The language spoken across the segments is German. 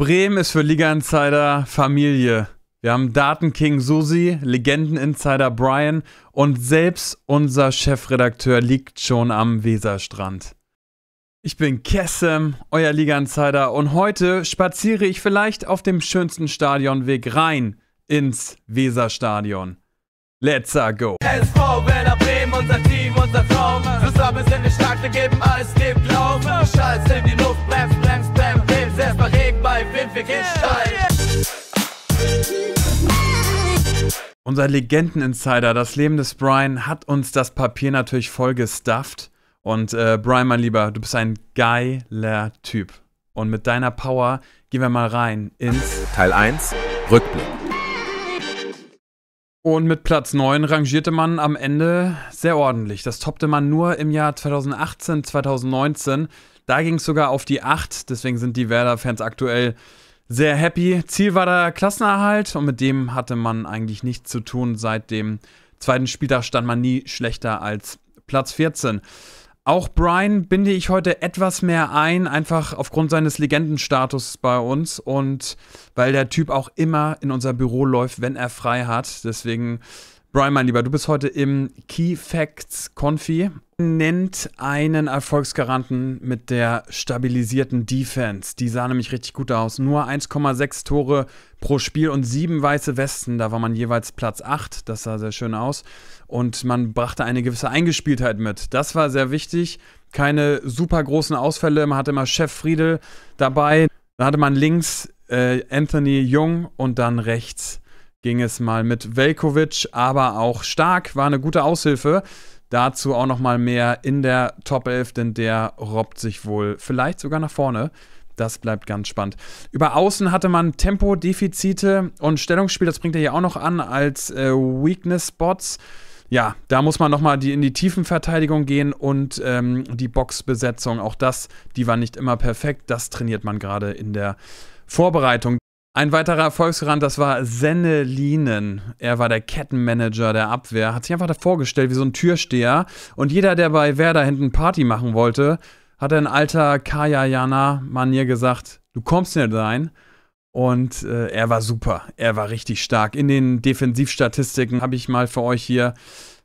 Bremen ist für Liga-Insider Familie. Wir haben Datenking Susi, Legenden-Insider Brian und selbst unser Chefredakteur liegt schon am Weserstrand. Ich bin Kessem, euer Liga-Insider und heute spaziere ich vielleicht auf dem schönsten Stadionweg rein ins Weserstadion. Let's go! SV Werder Bremen, unser Team, unser Traum. Zusammen sind wir stark, wir geben alles, geben Glauben. Schall in die Luft, bleib, bleib verregt bei Winfig Unser Legenden-Insider, das Leben des Brian, hat uns das Papier natürlich voll gestufft. Und äh, Brian, mein Lieber, du bist ein geiler Typ. Und mit deiner Power gehen wir mal rein ins Teil 1, Rückblick. Und mit Platz 9 rangierte man am Ende sehr ordentlich. Das toppte man nur im Jahr 2018, 2019. Da ging es sogar auf die 8, deswegen sind die Werder-Fans aktuell sehr happy. Ziel war der Klassenerhalt und mit dem hatte man eigentlich nichts zu tun. Seit dem zweiten Spieltag stand man nie schlechter als Platz 14. Auch Brian binde ich heute etwas mehr ein, einfach aufgrund seines Legendenstatus bei uns und weil der Typ auch immer in unser Büro läuft, wenn er frei hat. Deswegen, Brian, mein Lieber, du bist heute im Key Facts Confi. Nennt einen Erfolgsgaranten mit der stabilisierten Defense. Die sah nämlich richtig gut aus. Nur 1,6 Tore pro Spiel und sieben weiße Westen. Da war man jeweils Platz 8. Das sah sehr schön aus und man brachte eine gewisse Eingespieltheit mit. Das war sehr wichtig. Keine super großen Ausfälle. Man hatte immer Chef Friedel dabei. Dann hatte man links äh, Anthony Jung und dann rechts ging es mal mit Velkovic, aber auch Stark war eine gute Aushilfe. Dazu auch nochmal mehr in der Top 11, denn der robbt sich wohl vielleicht sogar nach vorne. Das bleibt ganz spannend. Über Außen hatte man Tempodefizite und Stellungsspiel, das bringt er hier auch noch an als äh, Weakness Spots ja, da muss man nochmal die, in die Tiefenverteidigung gehen und ähm, die Boxbesetzung, auch das, die war nicht immer perfekt. Das trainiert man gerade in der Vorbereitung. Ein weiterer Erfolgsrand, das war Sennelinen. Er war der Kettenmanager der Abwehr, hat sich einfach da vorgestellt wie so ein Türsteher. Und jeder, der bei Werder hinten Party machen wollte, hat er in alter Kajayana-Manier gesagt, du kommst nicht rein. Und äh, er war super, er war richtig stark. In den Defensivstatistiken habe ich mal für euch hier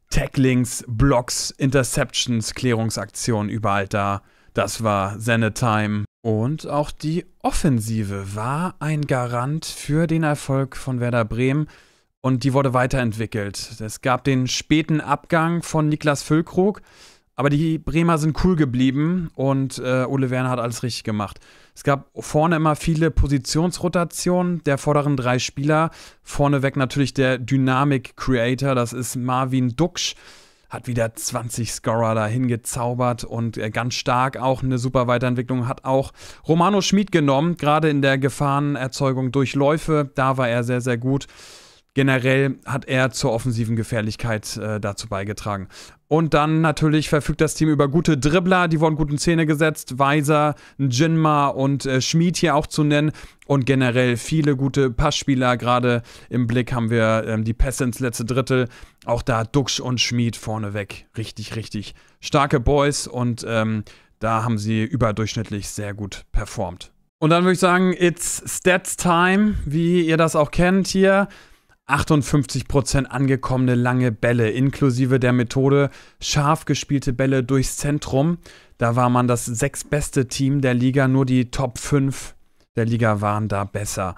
Tacklings, Blocks, Interceptions, Klärungsaktionen überall da. Das war seine Time. Und auch die Offensive war ein Garant für den Erfolg von Werder Bremen und die wurde weiterentwickelt. Es gab den späten Abgang von Niklas Füllkrug, aber die Bremer sind cool geblieben und äh, Ole Werner hat alles richtig gemacht. Es gab vorne immer viele Positionsrotationen der vorderen drei Spieler. Vorneweg natürlich der Dynamic creator das ist Marvin Duksch. Hat wieder 20 Scorer dahin gezaubert und äh, ganz stark auch eine super Weiterentwicklung. Hat auch Romano Schmid genommen, gerade in der Gefahrenerzeugung durch Läufe. Da war er sehr, sehr gut. Generell hat er zur offensiven Gefährlichkeit äh, dazu beigetragen. Und dann natürlich verfügt das Team über gute Dribbler, die wurden gut in Szene gesetzt. Weiser, Jinma und äh, Schmid hier auch zu nennen. Und generell viele gute Passspieler. Gerade im Blick haben wir ähm, die Pässe ins letzte Drittel. Auch da Duxch und Schmid vorneweg. Richtig, richtig starke Boys. Und ähm, da haben sie überdurchschnittlich sehr gut performt. Und dann würde ich sagen, it's Stats Time, wie ihr das auch kennt hier. 58% angekommene lange Bälle, inklusive der Methode scharf gespielte Bälle durchs Zentrum. Da war man das sechstbeste Team der Liga, nur die Top 5 der Liga waren da besser.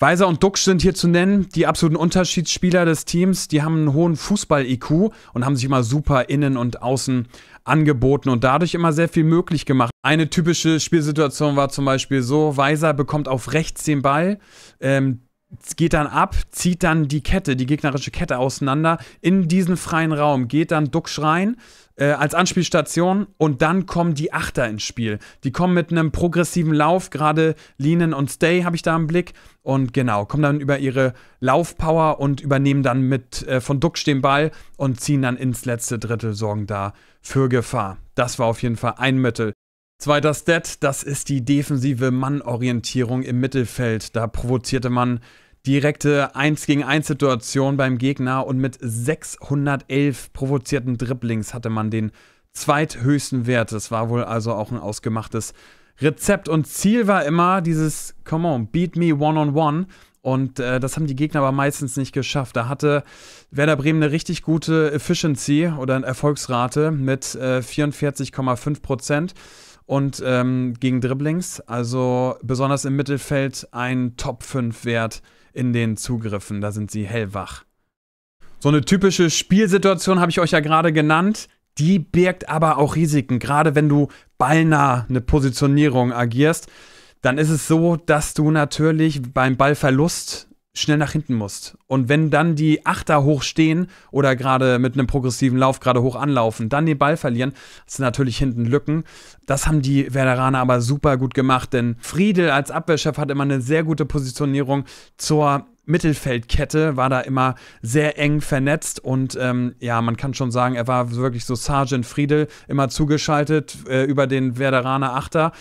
Weiser und Duxch sind hier zu nennen, die absoluten Unterschiedsspieler des Teams. Die haben einen hohen Fußball-IQ und haben sich immer super innen und außen angeboten und dadurch immer sehr viel möglich gemacht. Eine typische Spielsituation war zum Beispiel so: Weiser bekommt auf rechts den Ball, ähm, geht dann ab, zieht dann die Kette, die gegnerische Kette auseinander in diesen freien Raum, geht dann Duxch rein äh, als Anspielstation und dann kommen die Achter ins Spiel. Die kommen mit einem progressiven Lauf, gerade Leanen und Stay habe ich da im Blick und genau, kommen dann über ihre Laufpower und übernehmen dann mit äh, von Duxch den Ball und ziehen dann ins letzte Drittel, sorgen da für Gefahr. Das war auf jeden Fall ein Mittel. Zweiter Stat, das ist die defensive Mannorientierung im Mittelfeld. Da provozierte man direkte 1 gegen 1 Situation beim Gegner und mit 611 provozierten Dribblings hatte man den zweithöchsten Wert. Das war wohl also auch ein ausgemachtes Rezept und Ziel war immer dieses Come on, beat me one on one. Und äh, das haben die Gegner aber meistens nicht geschafft. Da hatte Werder Bremen eine richtig gute Efficiency oder eine Erfolgsrate mit äh, 44,5 Prozent und ähm, gegen Dribblings. Also besonders im Mittelfeld ein Top 5 Wert in den Zugriffen. Da sind sie hellwach. So eine typische Spielsituation habe ich euch ja gerade genannt. Die birgt aber auch Risiken, gerade wenn du ballnah eine Positionierung agierst. Dann ist es so, dass du natürlich beim Ballverlust schnell nach hinten musst. Und wenn dann die Achter hochstehen oder gerade mit einem progressiven Lauf gerade hoch anlaufen, dann den Ball verlieren, sind natürlich hinten Lücken. Das haben die Werderaner aber super gut gemacht, denn Friedel als Abwehrchef hat immer eine sehr gute Positionierung zur Mittelfeldkette, war da immer sehr eng vernetzt und ähm, ja, man kann schon sagen, er war wirklich so Sergeant Friedel, immer zugeschaltet äh, über den Werderaner Achter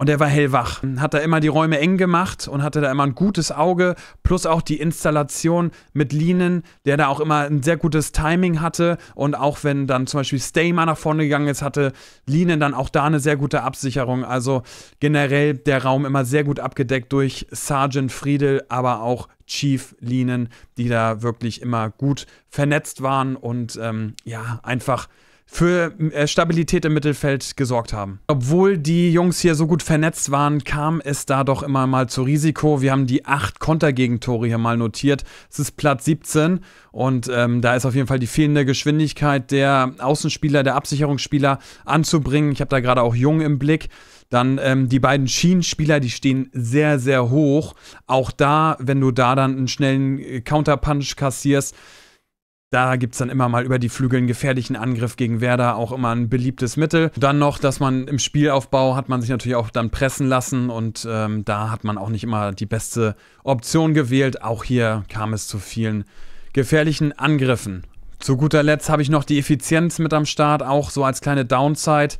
und er war hellwach, hat da immer die Räume eng gemacht und hatte da immer ein gutes Auge, plus auch die Installation mit Linen, der da auch immer ein sehr gutes Timing hatte. Und auch wenn dann zum Beispiel Stayman nach vorne gegangen ist, hatte Linen dann auch da eine sehr gute Absicherung. Also generell der Raum immer sehr gut abgedeckt durch Sergeant Friedel, aber auch Chief Linen, die da wirklich immer gut vernetzt waren und ähm, ja, einfach für äh, Stabilität im Mittelfeld gesorgt haben. Obwohl die Jungs hier so gut vernetzt waren, kam es da doch immer mal zu Risiko. Wir haben die acht Kontergegentore hier mal notiert. Es ist Platz 17 und ähm, da ist auf jeden Fall die fehlende Geschwindigkeit der Außenspieler, der Absicherungsspieler anzubringen. Ich habe da gerade auch Jung im Blick. Dann ähm, die beiden Schienenspieler, die stehen sehr, sehr hoch. Auch da, wenn du da dann einen schnellen äh, Counterpunch kassierst, da gibt es dann immer mal über die Flügel einen gefährlichen Angriff gegen Werder, auch immer ein beliebtes Mittel. Dann noch, dass man im Spielaufbau hat man sich natürlich auch dann pressen lassen und ähm, da hat man auch nicht immer die beste Option gewählt. Auch hier kam es zu vielen gefährlichen Angriffen. Zu guter Letzt habe ich noch die Effizienz mit am Start, auch so als kleine Downside.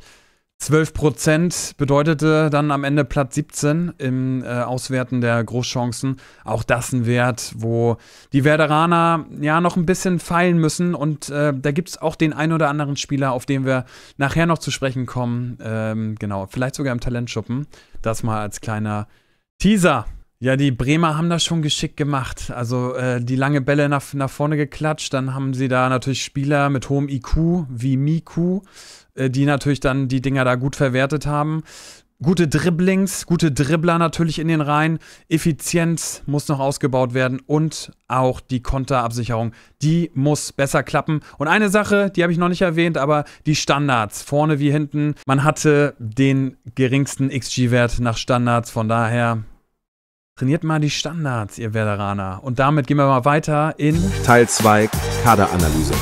12% bedeutete dann am Ende Platz 17 im äh, Auswerten der Großchancen. Auch das ein Wert, wo die Werderaner ja noch ein bisschen feilen müssen. Und äh, da gibt es auch den einen oder anderen Spieler, auf den wir nachher noch zu sprechen kommen. Ähm, genau, vielleicht sogar im Talentschuppen. Das mal als kleiner Teaser. Ja, die Bremer haben das schon geschickt gemacht. Also äh, die lange Bälle nach, nach vorne geklatscht. Dann haben sie da natürlich Spieler mit hohem IQ wie Miku. Äh, die natürlich dann die Dinger da gut verwertet haben. Gute Dribblings, gute Dribbler natürlich in den Reihen. Effizienz muss noch ausgebaut werden und auch die Konterabsicherung. Die muss besser klappen. Und eine Sache, die habe ich noch nicht erwähnt, aber die Standards. Vorne wie hinten. Man hatte den geringsten XG-Wert nach Standards. Von daher trainiert mal die Standards, ihr Veteraner. Und damit gehen wir mal weiter in Teil 2 Kaderanalyse.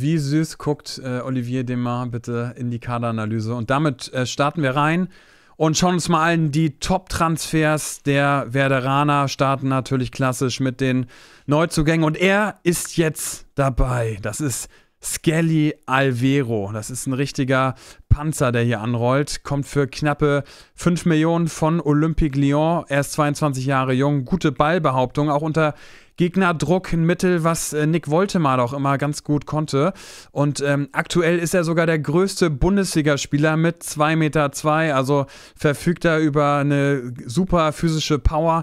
Wie süß guckt äh, Olivier Demar bitte in die Kaderanalyse. Und damit äh, starten wir rein und schauen uns mal allen die Top-Transfers der Werderaner. Starten natürlich klassisch mit den Neuzugängen. Und er ist jetzt dabei. Das ist Skelly Alvero. Das ist ein richtiger Panzer, der hier anrollt. Kommt für knappe 5 Millionen von Olympique Lyon. Er ist 22 Jahre jung. Gute Ballbehauptung. Auch unter Gegnerdruck, ein Mittel, was äh, Nick Woltemar doch immer ganz gut konnte. Und ähm, aktuell ist er sogar der größte Bundesligaspieler mit 2,2 Meter, zwei, also verfügt er über eine super physische Power.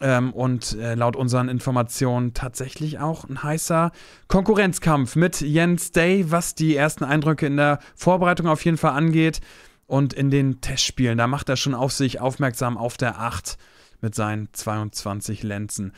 Ähm, und äh, laut unseren Informationen tatsächlich auch ein heißer Konkurrenzkampf mit Jens Day, was die ersten Eindrücke in der Vorbereitung auf jeden Fall angeht und in den Testspielen. Da macht er schon auf sich aufmerksam auf der 8 mit seinen 22 Lenzen.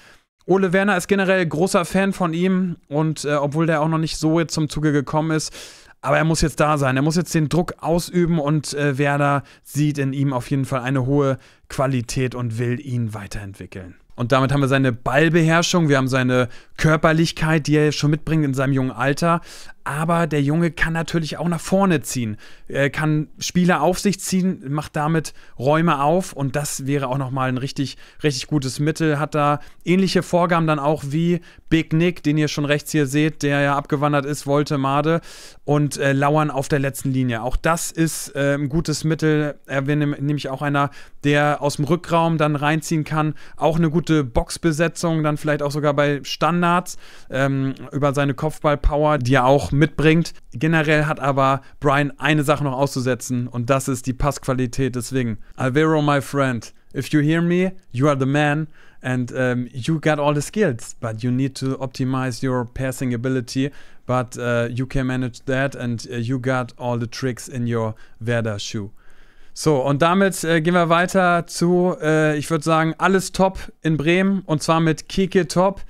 Ole Werner ist generell großer Fan von ihm und äh, obwohl der auch noch nicht so jetzt zum Zuge gekommen ist, aber er muss jetzt da sein. Er muss jetzt den Druck ausüben und äh, Werder sieht in ihm auf jeden Fall eine hohe Qualität und will ihn weiterentwickeln. Und damit haben wir seine Ballbeherrschung, wir haben seine Körperlichkeit, die er schon mitbringt in seinem jungen Alter aber der Junge kann natürlich auch nach vorne ziehen, er kann Spieler auf sich ziehen, macht damit Räume auf und das wäre auch nochmal ein richtig, richtig gutes Mittel. Hat da ähnliche Vorgaben dann auch wie Big Nick, den ihr schon rechts hier seht, der ja abgewandert ist, wollte Made und äh, Lauern auf der letzten Linie. Auch das ist äh, ein gutes Mittel. Er wäre nämlich auch einer, der aus dem Rückraum dann reinziehen kann. Auch eine gute Boxbesetzung, dann vielleicht auch sogar bei Standards ähm, über seine Kopfballpower, die er auch mit mitbringt. Generell hat aber Brian eine Sache noch auszusetzen und das ist die Passqualität. Deswegen, Alvero, my friend, if you hear me, you are the man and um, you got all the skills, but you need to optimize your passing ability. But uh, you can manage that and uh, you got all the tricks in your Werder shoe. So, und damit äh, gehen wir weiter zu, äh, ich würde sagen, alles top in Bremen und zwar mit Kike Top.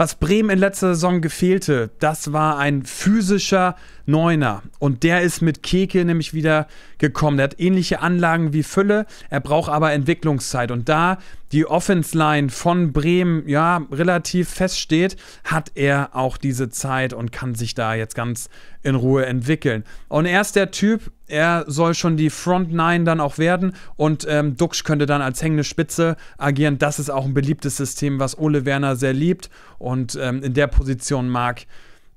Was Bremen in letzter Saison gefehlte, das war ein physischer, Neuner. Und der ist mit Keke nämlich wieder gekommen. Der hat ähnliche Anlagen wie Fülle, er braucht aber Entwicklungszeit. Und da die Offense-Line von Bremen ja relativ feststeht, hat er auch diese Zeit und kann sich da jetzt ganz in Ruhe entwickeln. Und er ist der Typ, er soll schon die Front Nine dann auch werden und ähm, Duxch könnte dann als hängende Spitze agieren. Das ist auch ein beliebtes System, was Ole Werner sehr liebt und ähm, in der Position mag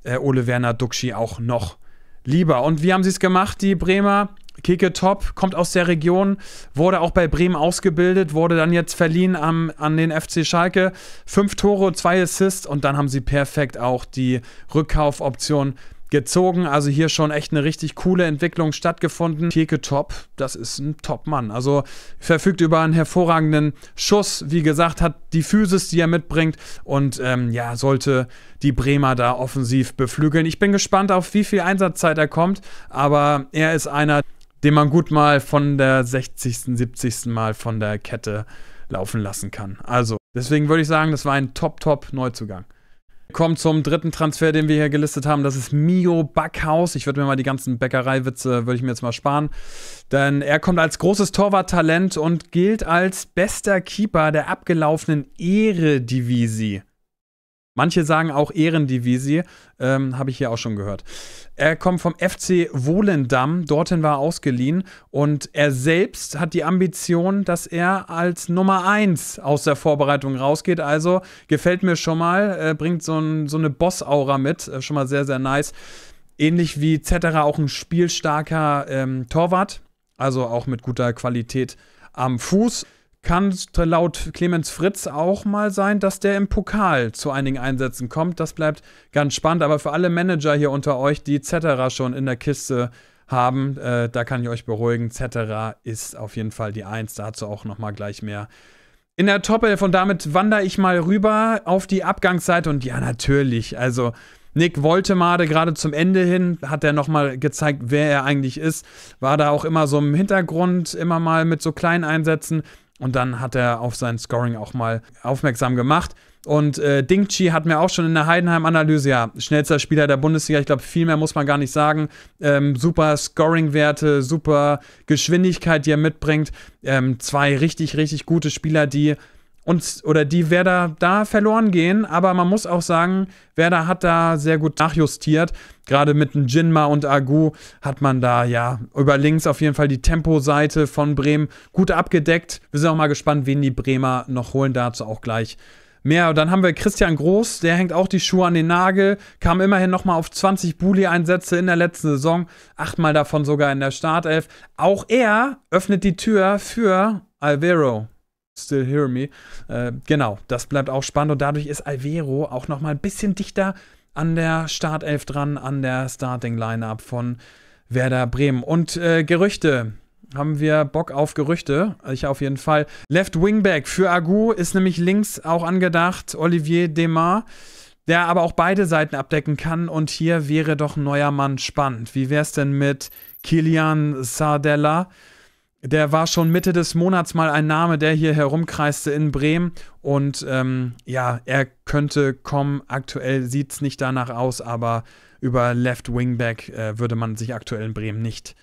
äh, Ole Werner Duxi auch noch lieber. Und wie haben sie es gemacht, die Bremer? Kike Top kommt aus der Region, wurde auch bei Bremen ausgebildet, wurde dann jetzt verliehen am, an den FC Schalke. Fünf Tore, zwei Assists und dann haben sie perfekt auch die Rückkaufoption gezogen. Also hier schon echt eine richtig coole Entwicklung stattgefunden. Theke Top, das ist ein Top-Mann. Also verfügt über einen hervorragenden Schuss. Wie gesagt, hat die Physis, die er mitbringt und ähm, ja, sollte die Bremer da offensiv beflügeln. Ich bin gespannt, auf wie viel Einsatzzeit er kommt, aber er ist einer, den man gut mal von der 60., 70. Mal von der Kette laufen lassen kann. Also, deswegen würde ich sagen, das war ein Top-Top-Neuzugang. Kommen zum dritten Transfer, den wir hier gelistet haben. Das ist Mio Backhaus. Ich würde mir mal die ganzen Bäckereiwitze, äh, würde ich mir jetzt mal sparen. Denn er kommt als großes Torwarttalent und gilt als bester Keeper der abgelaufenen Eredivisie. Manche sagen auch Ehrendivisie, ähm, habe ich hier auch schon gehört. Er kommt vom FC Wohlendamm, dorthin war er ausgeliehen und er selbst hat die Ambition, dass er als Nummer 1 aus der Vorbereitung rausgeht. Also gefällt mir schon mal, äh, bringt so, ein, so eine Boss-Aura mit, äh, schon mal sehr, sehr nice. Ähnlich wie Zetterer auch ein spielstarker ähm, Torwart, also auch mit guter Qualität am Fuß kann laut Clemens Fritz auch mal sein, dass der im Pokal zu einigen Einsätzen kommt. Das bleibt ganz spannend. Aber für alle Manager hier unter euch, die Zetterer schon in der Kiste haben, äh, da kann ich euch beruhigen. Zetterer ist auf jeden Fall die Eins. Dazu auch noch mal gleich mehr. In der Top 11 und damit wandere ich mal rüber auf die Abgangsseite und ja, natürlich. Also Nick Woltemade gerade zum Ende hin hat er nochmal gezeigt, wer er eigentlich ist. War da auch immer so im Hintergrund, immer mal mit so kleinen Einsätzen. Und dann hat er auf sein Scoring auch mal aufmerksam gemacht. Und äh, Ding Chi hat mir auch schon in der Heidenheim-Analyse, ja, schnellster Spieler der Bundesliga, ich glaube, viel mehr muss man gar nicht sagen. Ähm, super Scoring-Werte, super Geschwindigkeit, die er mitbringt. Ähm, zwei richtig, richtig gute Spieler, die und oder die Werder da verloren gehen, aber man muss auch sagen, Werder hat da sehr gut nachjustiert. Gerade mit dem Jinma und Agu hat man da ja über links auf jeden Fall die Temposeite von Bremen gut abgedeckt. Wir sind auch mal gespannt, wen die Bremer noch holen, dazu auch gleich mehr. Dann haben wir Christian Groß, der hängt auch die Schuhe an den Nagel, kam immerhin nochmal auf 20 bully einsätze in der letzten Saison, achtmal davon sogar in der Startelf. Auch er öffnet die Tür für Alvero. Still Hear Me. Äh, genau, das bleibt auch spannend und dadurch ist Alvero auch nochmal ein bisschen dichter an der Startelf dran, an der Starting-Line-Up von Werder Bremen. Und äh, Gerüchte. Haben wir Bock auf Gerüchte? Ich auf jeden Fall. Left Wingback für Agu ist nämlich links auch angedacht. Olivier Demar, der aber auch beide Seiten abdecken kann. Und hier wäre doch ein neuer Mann spannend. Wie wäre es denn mit Kilian Sardella? der war schon Mitte des Monats mal ein Name, der hier herumkreiste in Bremen. Und ähm, ja, er könnte kommen. Aktuell sieht es nicht danach aus, aber über Left Wingback äh, würde man sich aktuell in Bremen nicht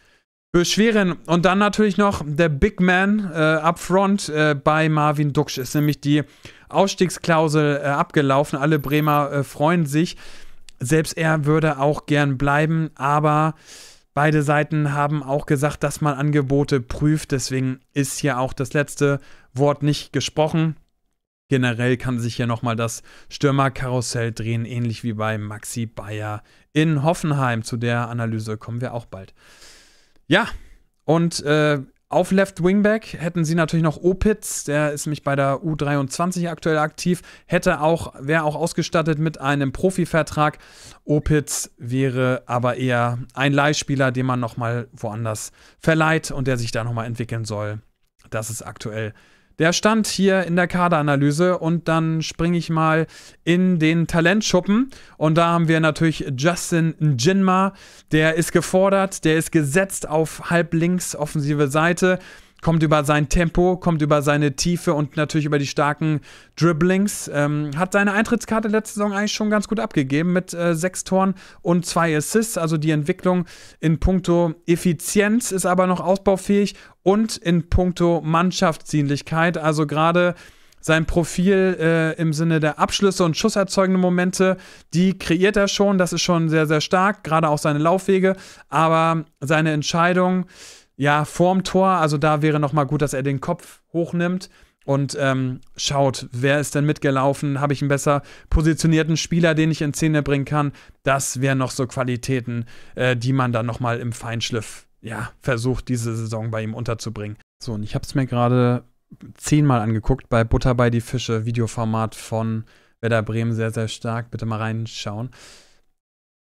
beschweren. Und dann natürlich noch der Big Man äh, up front äh, bei Marvin Duksch. Ist nämlich die Ausstiegsklausel äh, abgelaufen. Alle Bremer äh, freuen sich. Selbst er würde auch gern bleiben, aber Beide Seiten haben auch gesagt, dass man Angebote prüft, deswegen ist hier auch das letzte Wort nicht gesprochen. Generell kann sich hier nochmal das Stürmerkarussell drehen, ähnlich wie bei Maxi Bayer in Hoffenheim. Zu der Analyse kommen wir auch bald. Ja, und äh, auf Left Wingback hätten sie natürlich noch Opitz, der ist nämlich bei der U23 aktuell aktiv, hätte auch, wäre auch ausgestattet mit einem Profivertrag. Opitz wäre aber eher ein Leihspieler, den man nochmal woanders verleiht und der sich da nochmal entwickeln soll. Das ist aktuell der stand hier in der Kaderanalyse und dann springe ich mal in den Talentschuppen. Und da haben wir natürlich Justin Njinma. Der ist gefordert, der ist gesetzt auf halblinks offensive Seite kommt über sein Tempo, kommt über seine Tiefe und natürlich über die starken Dribblings. Ähm, hat seine Eintrittskarte letzte Saison eigentlich schon ganz gut abgegeben mit äh, sechs Toren und zwei Assists. Also die Entwicklung in puncto Effizienz ist aber noch ausbaufähig und in puncto Mannschaftsdienlichkeit. Also gerade sein Profil äh, im Sinne der Abschlüsse und schusserzeugenden Momente, die kreiert er schon. Das ist schon sehr, sehr stark, gerade auch seine Laufwege. Aber seine Entscheidung ja, vorm Tor, also da wäre nochmal gut, dass er den Kopf hochnimmt und ähm, schaut, wer ist denn mitgelaufen, habe ich einen besser positionierten Spieler, den ich in Szene bringen kann. Das wären noch so Qualitäten, äh, die man dann nochmal im Feinschliff ja, versucht, diese Saison bei ihm unterzubringen. So, und ich habe es mir gerade zehnmal angeguckt bei Butter bei die Fische, Videoformat von Werder Bremen, sehr, sehr stark. Bitte mal reinschauen.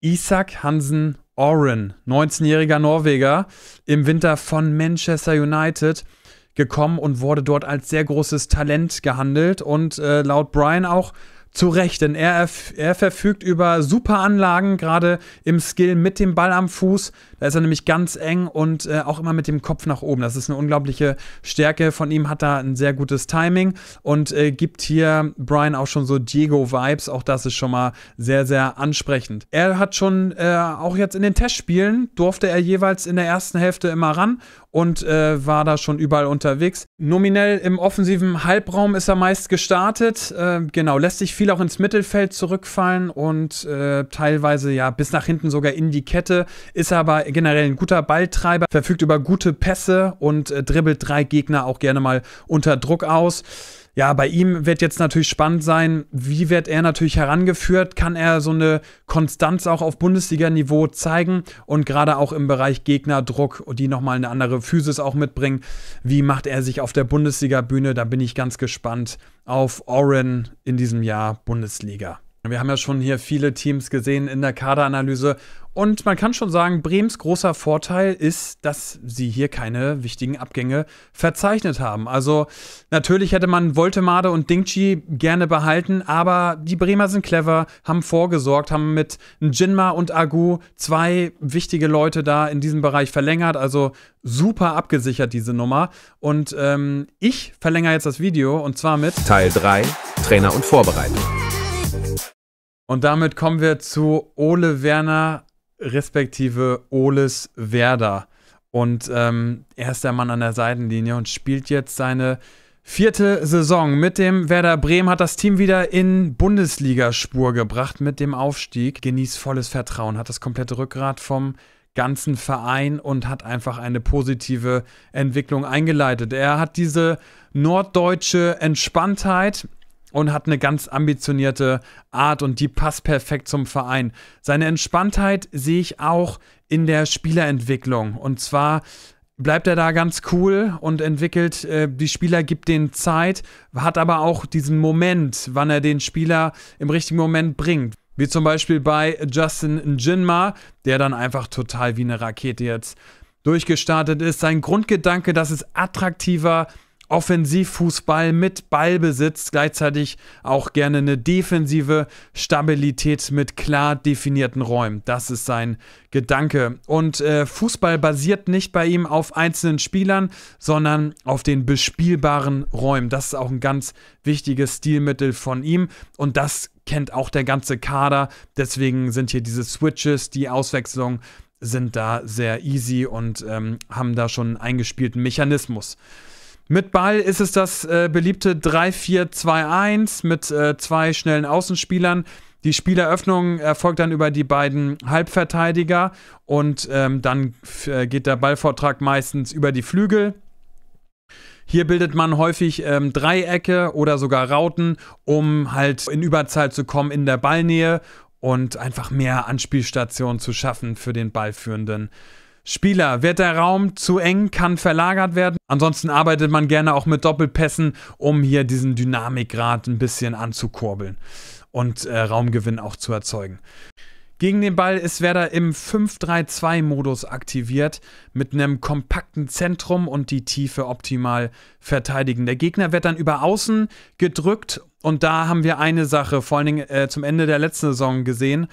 Isaac Hansen Oren, 19-jähriger Norweger, im Winter von Manchester United gekommen und wurde dort als sehr großes Talent gehandelt und äh, laut Brian auch zu Recht, denn er, er verfügt über super Anlagen, gerade im Skill mit dem Ball am Fuß. Da ist er nämlich ganz eng und äh, auch immer mit dem Kopf nach oben. Das ist eine unglaubliche Stärke von ihm, hat da ein sehr gutes Timing und äh, gibt hier Brian auch schon so Diego-Vibes. Auch das ist schon mal sehr, sehr ansprechend. Er hat schon äh, auch jetzt in den Testspielen durfte er jeweils in der ersten Hälfte immer ran und äh, war da schon überall unterwegs. Nominell im offensiven Halbraum ist er meist gestartet. Äh, genau, lässt sich viel auch ins Mittelfeld zurückfallen und äh, teilweise ja bis nach hinten sogar in die Kette. Ist aber generell ein guter Balltreiber, verfügt über gute Pässe und äh, dribbelt drei Gegner auch gerne mal unter Druck aus ja, bei ihm wird jetzt natürlich spannend sein, wie wird er natürlich herangeführt, kann er so eine Konstanz auch auf Bundesliga-Niveau zeigen und gerade auch im Bereich Gegnerdruck, die nochmal eine andere Physis auch mitbringen, wie macht er sich auf der Bundesliga-Bühne, da bin ich ganz gespannt auf Oren in diesem Jahr Bundesliga. Wir haben ja schon hier viele Teams gesehen in der Kaderanalyse und man kann schon sagen, Brems großer Vorteil ist, dass sie hier keine wichtigen Abgänge verzeichnet haben. Also natürlich hätte man Voltemade und Dingchi gerne behalten, aber die Bremer sind clever, haben vorgesorgt, haben mit Jinma und Agu zwei wichtige Leute da in diesem Bereich verlängert. Also super abgesichert diese Nummer. Und ähm, ich verlängere jetzt das Video und zwar mit Teil 3, Trainer und Vorbereitung. Und damit kommen wir zu Ole Werner respektive Oles Werder. Und ähm, er ist der Mann an der Seitenlinie und spielt jetzt seine vierte Saison. Mit dem Werder Bremen hat das Team wieder in Bundesligaspur gebracht mit dem Aufstieg. Genießt volles Vertrauen, hat das komplette Rückgrat vom ganzen Verein und hat einfach eine positive Entwicklung eingeleitet. Er hat diese norddeutsche Entspanntheit, und hat eine ganz ambitionierte Art und die passt perfekt zum Verein. Seine Entspanntheit sehe ich auch in der Spielerentwicklung. Und zwar bleibt er da ganz cool und entwickelt, äh, die Spieler gibt denen Zeit, hat aber auch diesen Moment, wann er den Spieler im richtigen Moment bringt. Wie zum Beispiel bei Justin Njinma, der dann einfach total wie eine Rakete jetzt durchgestartet ist. Sein Grundgedanke, dass es attraktiver ist Offensivfußball mit Ballbesitz, gleichzeitig auch gerne eine defensive Stabilität mit klar definierten Räumen. Das ist sein Gedanke. Und äh, Fußball basiert nicht bei ihm auf einzelnen Spielern, sondern auf den bespielbaren Räumen. Das ist auch ein ganz wichtiges Stilmittel von ihm und das kennt auch der ganze Kader. Deswegen sind hier diese Switches, die Auswechslung sind da sehr easy und ähm, haben da schon einen eingespielten Mechanismus. Mit Ball ist es das äh, beliebte 3-4-2-1 mit äh, zwei schnellen Außenspielern. Die Spieleröffnung erfolgt dann über die beiden Halbverteidiger und ähm, dann äh, geht der Ballvortrag meistens über die Flügel. Hier bildet man häufig ähm, Dreiecke oder sogar Rauten, um halt in Überzahl zu kommen in der Ballnähe und einfach mehr Anspielstationen zu schaffen für den Ballführenden. Spieler. Wird der Raum zu eng, kann verlagert werden. Ansonsten arbeitet man gerne auch mit Doppelpässen, um hier diesen Dynamikgrad ein bisschen anzukurbeln und äh, Raumgewinn auch zu erzeugen. Gegen den Ball ist Werder im 5-3-2-Modus aktiviert, mit einem kompakten Zentrum und die Tiefe optimal verteidigen. Der Gegner wird dann über außen gedrückt und da haben wir eine Sache, vor allen Dingen äh, zum Ende der letzten Saison gesehen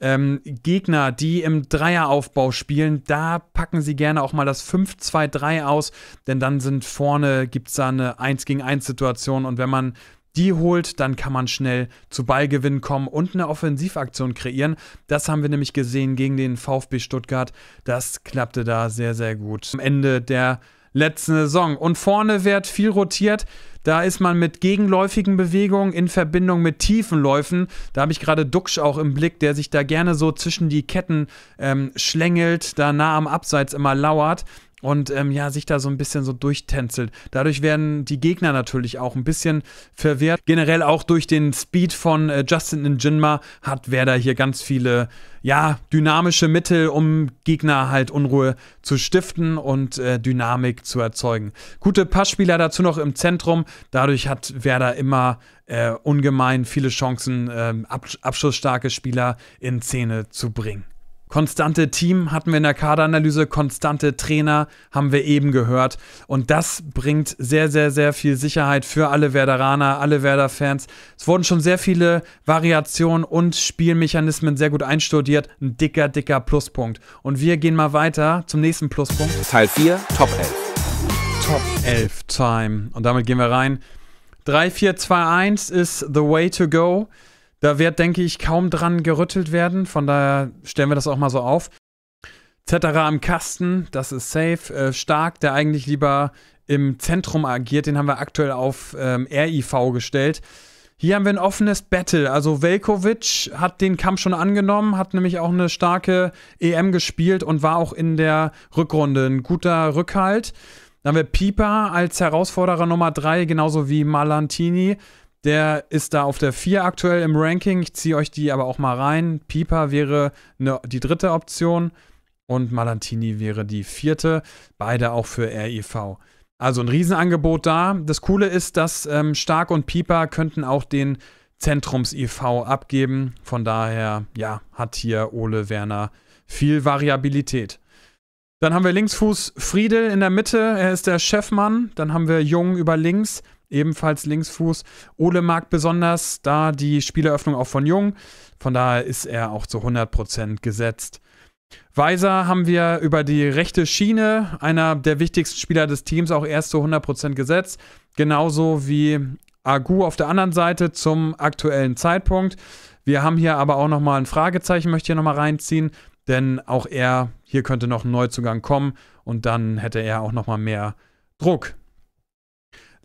ähm, Gegner, die im Dreieraufbau spielen, da packen sie gerne auch mal das 5-2-3 aus, denn dann sind vorne, gibt es da eine 1 gegen 1 Situation und wenn man die holt, dann kann man schnell zu Ballgewinn kommen und eine Offensivaktion kreieren. Das haben wir nämlich gesehen gegen den VfB Stuttgart. Das klappte da sehr, sehr gut. Am Ende der letzten Saison. Und vorne wird viel rotiert. Da ist man mit gegenläufigen Bewegungen in Verbindung mit tiefen Läufen. Da habe ich gerade Duxch auch im Blick, der sich da gerne so zwischen die Ketten ähm, schlängelt, da nah am Abseits immer lauert und ähm, ja, sich da so ein bisschen so durchtänzelt. Dadurch werden die Gegner natürlich auch ein bisschen verwehrt. Generell auch durch den Speed von äh, Justin Njinma hat Werder hier ganz viele, ja, dynamische Mittel, um Gegner halt Unruhe zu stiften und äh, Dynamik zu erzeugen. Gute Passspieler dazu noch im Zentrum. Dadurch hat Werder immer äh, ungemein viele Chancen, ähm, absch abschussstarke Spieler in Szene zu bringen. Konstante Team hatten wir in der Kaderanalyse, konstante Trainer haben wir eben gehört. Und das bringt sehr, sehr, sehr viel Sicherheit für alle Werderaner, alle Werder-Fans. Es wurden schon sehr viele Variationen und Spielmechanismen sehr gut einstudiert. Ein dicker, dicker Pluspunkt. Und wir gehen mal weiter zum nächsten Pluspunkt. Teil 4, Top 11. Top 11 Time. Und damit gehen wir rein. 3-4-2-1 ist the way to go. Da wird, denke ich, kaum dran gerüttelt werden. Von daher stellen wir das auch mal so auf. Zetterer am Kasten, das ist safe. Äh, Stark, der eigentlich lieber im Zentrum agiert, den haben wir aktuell auf ähm, RIV gestellt. Hier haben wir ein offenes Battle. Also Velkovic hat den Kampf schon angenommen, hat nämlich auch eine starke EM gespielt und war auch in der Rückrunde ein guter Rückhalt. Dann haben wir Pieper als Herausforderer Nummer 3, genauso wie Malantini. Der ist da auf der 4 aktuell im Ranking. Ich ziehe euch die aber auch mal rein. Pieper wäre ne, die dritte Option und Malantini wäre die vierte. Beide auch für RIV. E also ein Riesenangebot da. Das Coole ist, dass ähm, Stark und Pieper könnten auch den Zentrums-IV e abgeben. Von daher, ja, hat hier Ole Werner viel Variabilität. Dann haben wir Linksfuß Friedel in der Mitte, er ist der Chefmann. Dann haben wir Jung über links ebenfalls Linksfuß. Ole mag besonders da die Spieleröffnung auch von Jung. Von daher ist er auch zu 100% gesetzt. Weiser haben wir über die rechte Schiene, einer der wichtigsten Spieler des Teams, auch erst zu 100% gesetzt. Genauso wie Agu auf der anderen Seite zum aktuellen Zeitpunkt. Wir haben hier aber auch nochmal ein Fragezeichen, möchte ich hier nochmal reinziehen, denn auch er, hier könnte noch ein Neuzugang kommen und dann hätte er auch nochmal mehr Druck.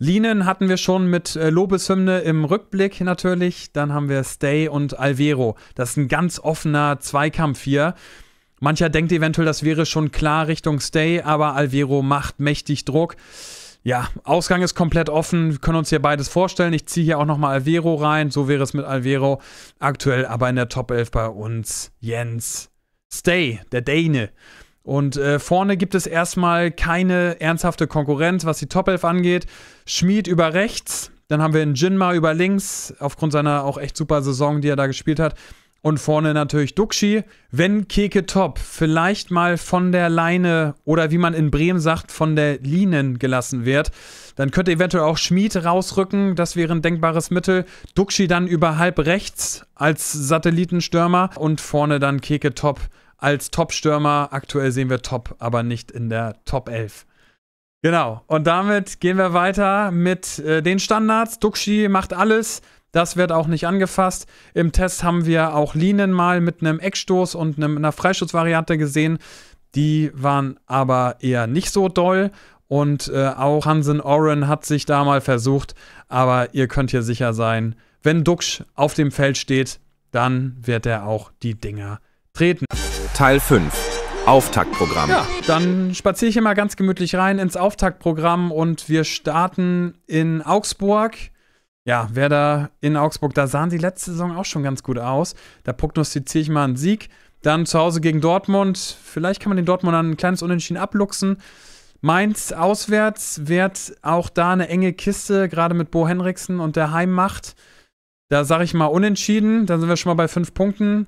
Linen hatten wir schon mit äh, Lobeshymne im Rückblick natürlich. Dann haben wir Stay und Alvero. Das ist ein ganz offener Zweikampf hier. Mancher denkt eventuell, das wäre schon klar Richtung Stay, aber Alvero macht mächtig Druck. Ja, Ausgang ist komplett offen. Wir können uns hier beides vorstellen. Ich ziehe hier auch nochmal Alvero rein. So wäre es mit Alvero. Aktuell aber in der Top 11 bei uns Jens Stay, der Däne. Und äh, vorne gibt es erstmal keine ernsthafte Konkurrenz, was die Top 11 angeht. Schmied über rechts, dann haben wir einen Jinma über links, aufgrund seiner auch echt super Saison, die er da gespielt hat. Und vorne natürlich Duxi. Wenn Keke Top vielleicht mal von der Leine oder wie man in Bremen sagt, von der Linen gelassen wird, dann könnte eventuell auch Schmied rausrücken. Das wäre ein denkbares Mittel. Duxi dann über halb rechts als Satellitenstürmer und vorne dann Keke Top als Top-Stürmer. Aktuell sehen wir Top, aber nicht in der Top 11. Genau. Und damit gehen wir weiter mit äh, den Standards. Duxi macht alles. Das wird auch nicht angefasst. Im Test haben wir auch Linen mal mit einem Eckstoß und einem, einer Freischutzvariante gesehen. Die waren aber eher nicht so doll. Und äh, auch Hansen Oren hat sich da mal versucht. Aber ihr könnt hier sicher sein, wenn Duxch auf dem Feld steht, dann wird er auch die Dinger treten. Teil 5. Auftaktprogramm. Ja, dann spaziere ich immer ganz gemütlich rein ins Auftaktprogramm und wir starten in Augsburg. Ja, wer da in Augsburg, da sahen sie letzte Saison auch schon ganz gut aus. Da prognostiziere ich mal einen Sieg. Dann zu Hause gegen Dortmund. Vielleicht kann man den Dortmund dann ein kleines Unentschieden abluchsen. Mainz auswärts wird auch da eine enge Kiste, gerade mit Bo Henriksen und der Heimmacht. Da sage ich mal unentschieden. Dann sind wir schon mal bei fünf Punkten.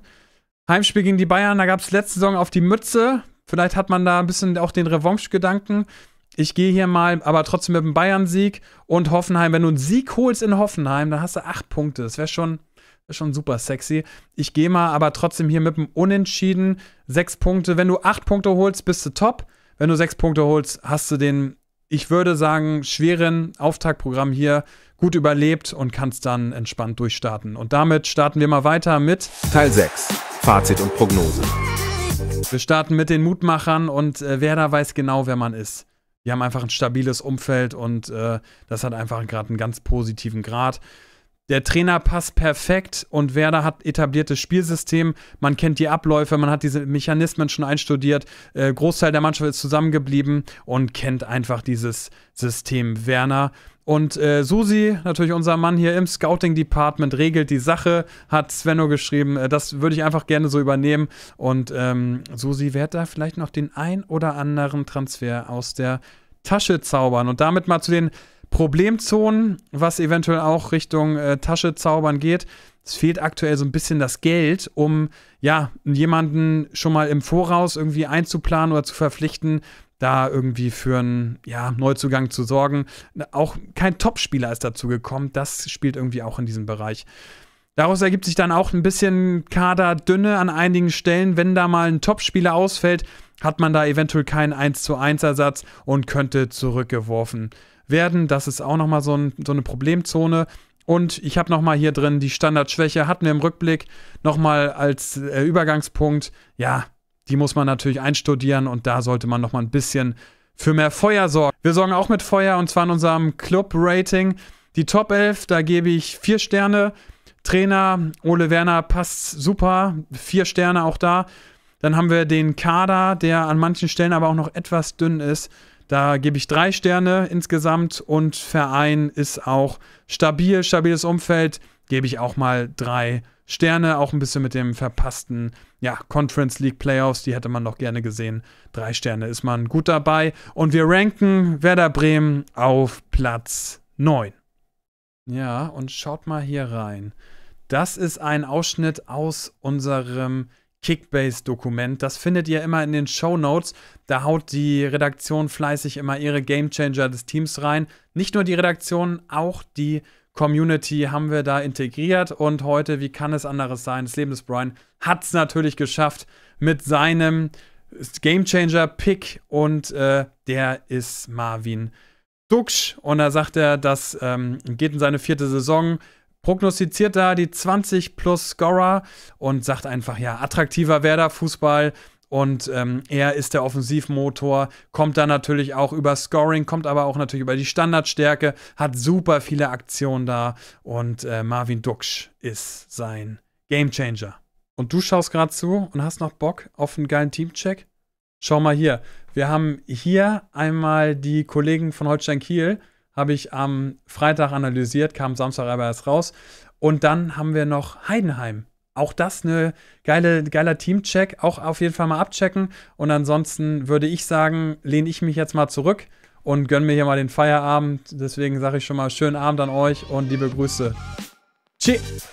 Heimspiel gegen die Bayern, da gab es letzte Saison auf die Mütze. Vielleicht hat man da ein bisschen auch den Revanche-Gedanken. Ich gehe hier mal, aber trotzdem mit einem Bayern-Sieg und Hoffenheim. Wenn du einen Sieg holst in Hoffenheim, dann hast du acht Punkte. Das wäre schon, wär schon super sexy. Ich gehe mal aber trotzdem hier mit einem Unentschieden. Sechs Punkte. Wenn du acht Punkte holst, bist du top. Wenn du sechs Punkte holst, hast du den, ich würde sagen, schweren Auftaktprogramm hier gut überlebt und kannst dann entspannt durchstarten. Und damit starten wir mal weiter mit Teil 6, Fazit und Prognose. Wir starten mit den Mutmachern und äh, wer da weiß genau, wer man ist. Wir haben einfach ein stabiles Umfeld und äh, das hat einfach gerade einen ganz positiven Grad. Der Trainer passt perfekt und Werder hat etabliertes Spielsystem. Man kennt die Abläufe, man hat diese Mechanismen schon einstudiert. Äh, Großteil der Mannschaft ist zusammengeblieben und kennt einfach dieses System Werner. Und äh, Susi, natürlich unser Mann hier im Scouting Department, regelt die Sache, hat Svenno geschrieben. Äh, das würde ich einfach gerne so übernehmen. Und ähm, Susi wird da vielleicht noch den ein oder anderen Transfer aus der Tasche zaubern. Und damit mal zu den Problemzonen, was eventuell auch Richtung äh, Tasche zaubern geht. Es fehlt aktuell so ein bisschen das Geld, um ja, jemanden schon mal im Voraus irgendwie einzuplanen oder zu verpflichten, da irgendwie für einen ja, Neuzugang zu sorgen. Auch kein Topspieler ist dazu gekommen. Das spielt irgendwie auch in diesem Bereich. Daraus ergibt sich dann auch ein bisschen Kaderdünne an einigen Stellen. Wenn da mal ein Topspieler ausfällt, hat man da eventuell keinen 1 zu 1 Ersatz und könnte zurückgeworfen werden. Das ist auch nochmal so, ein, so eine Problemzone. Und ich habe nochmal hier drin die Standardschwäche, hatten wir im Rückblick nochmal als äh, Übergangspunkt. Ja, die muss man natürlich einstudieren und da sollte man nochmal ein bisschen für mehr Feuer sorgen. Wir sorgen auch mit Feuer und zwar in unserem Club-Rating. Die Top 11, da gebe ich vier Sterne. Trainer Ole Werner passt super, vier Sterne auch da. Dann haben wir den Kader, der an manchen Stellen aber auch noch etwas dünn ist. Da gebe ich drei Sterne insgesamt und Verein ist auch stabil, stabiles Umfeld, gebe ich auch mal drei Sterne. Sterne, auch ein bisschen mit dem verpassten, ja, Conference League Playoffs, die hätte man noch gerne gesehen. Drei Sterne ist man gut dabei. Und wir ranken Werder Bremen auf Platz 9. Ja, und schaut mal hier rein. Das ist ein Ausschnitt aus unserem Kickbase-Dokument. Das findet ihr immer in den Show Notes. Da haut die Redaktion fleißig immer ihre Gamechanger des Teams rein. Nicht nur die Redaktion, auch die Community haben wir da integriert und heute, wie kann es anderes sein? Das Leben des Brian hat es natürlich geschafft mit seinem gamechanger Pick und äh, der ist Marvin Duksch und da sagt er, das ähm, geht in seine vierte Saison prognostiziert da die 20 plus Scorer und sagt einfach, ja, attraktiver Werder-Fußball, und ähm, er ist der Offensivmotor, kommt da natürlich auch über Scoring, kommt aber auch natürlich über die Standardstärke, hat super viele Aktionen da. Und äh, Marvin Duksch ist sein Gamechanger. Und du schaust gerade zu und hast noch Bock auf einen geilen Teamcheck? Schau mal hier. Wir haben hier einmal die Kollegen von Holstein Kiel, habe ich am Freitag analysiert, kam Samstag aber erst raus. Und dann haben wir noch Heidenheim auch das eine geile, geiler Teamcheck. Auch auf jeden Fall mal abchecken. Und ansonsten würde ich sagen, lehne ich mich jetzt mal zurück und gönne mir hier mal den Feierabend. Deswegen sage ich schon mal schönen Abend an euch und liebe Grüße. Tschüss.